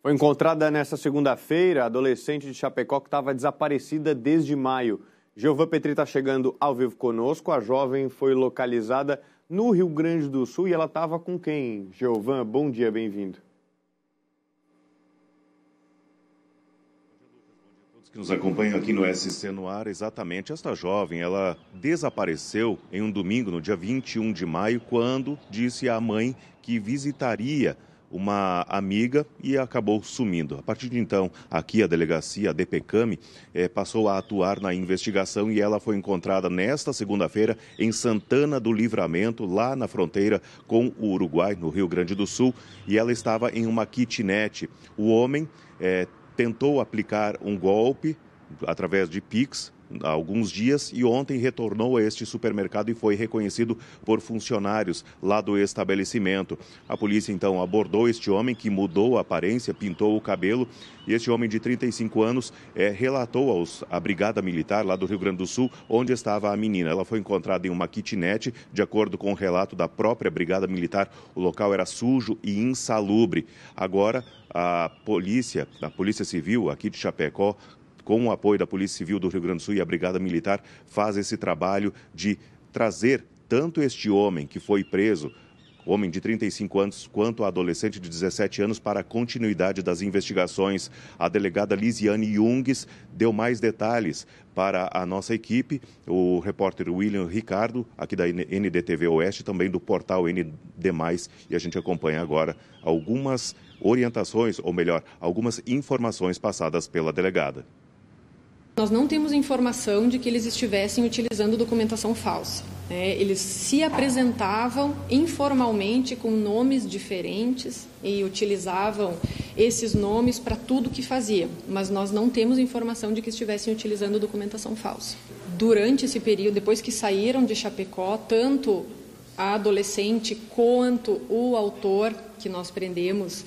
Foi encontrada nesta segunda-feira a adolescente de Chapecó que estava desaparecida desde maio. Giovã Petri está chegando ao vivo conosco. A jovem foi localizada no Rio Grande do Sul e ela estava com quem? Giovã, bom dia, bem-vindo. que nos acompanham aqui no SC no ar, exatamente esta jovem, ela desapareceu em um domingo, no dia 21 de maio, quando disse à mãe que visitaria uma amiga e acabou sumindo. A partir de então, aqui a delegacia, a DPCAMI, eh, passou a atuar na investigação e ela foi encontrada nesta segunda-feira em Santana do Livramento, lá na fronteira com o Uruguai, no Rio Grande do Sul, e ela estava em uma kitnet. O homem eh, tentou aplicar um golpe através de Pix há alguns dias e ontem retornou a este supermercado e foi reconhecido por funcionários lá do estabelecimento. A polícia então abordou este homem que mudou a aparência, pintou o cabelo e este homem de 35 anos é, relatou aos, à Brigada Militar lá do Rio Grande do Sul onde estava a menina. Ela foi encontrada em uma kitnet, de acordo com o relato da própria Brigada Militar, o local era sujo e insalubre. Agora a polícia, a Polícia Civil aqui de Chapecó, com o apoio da Polícia Civil do Rio Grande do Sul e a Brigada Militar, faz esse trabalho de trazer tanto este homem que foi preso homem de 35 anos, quanto a adolescente de 17 anos, para a continuidade das investigações. A delegada Lisiane Jungs deu mais detalhes para a nossa equipe, o repórter William Ricardo, aqui da NDTV Oeste, também do portal ND, e a gente acompanha agora algumas orientações, ou melhor, algumas informações passadas pela delegada. Nós não temos informação de que eles estivessem utilizando documentação falsa. Né? Eles se apresentavam informalmente com nomes diferentes e utilizavam esses nomes para tudo que faziam, mas nós não temos informação de que estivessem utilizando documentação falsa. Durante esse período, depois que saíram de Chapecó, tanto a adolescente quanto o autor que nós prendemos,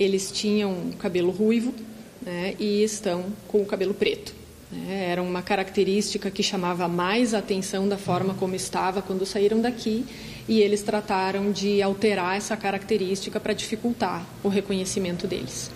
eles tinham cabelo ruivo né, e estão com o cabelo preto. É, era uma característica que chamava mais a atenção da forma como estava quando saíram daqui, e eles trataram de alterar essa característica para dificultar o reconhecimento deles.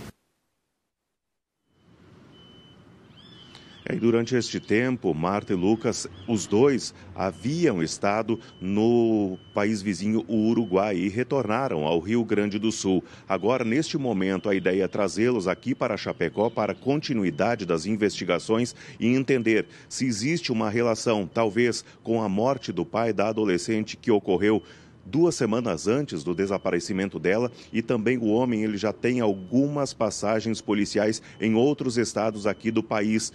E durante este tempo, Marta e Lucas, os dois haviam estado no país vizinho, o Uruguai, e retornaram ao Rio Grande do Sul. Agora, neste momento, a ideia é trazê-los aqui para Chapecó para continuidade das investigações e entender se existe uma relação, talvez, com a morte do pai da adolescente que ocorreu duas semanas antes do desaparecimento dela e também o homem ele já tem algumas passagens policiais em outros estados aqui do país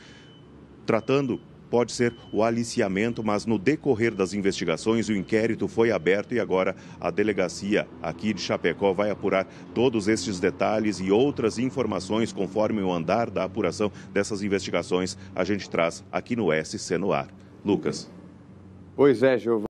tratando pode ser o aliciamento, mas no decorrer das investigações o inquérito foi aberto e agora a delegacia aqui de Chapecó vai apurar todos estes detalhes e outras informações conforme o andar da apuração dessas investigações a gente traz aqui no SC no ar. Lucas. Pois é, Giovanni.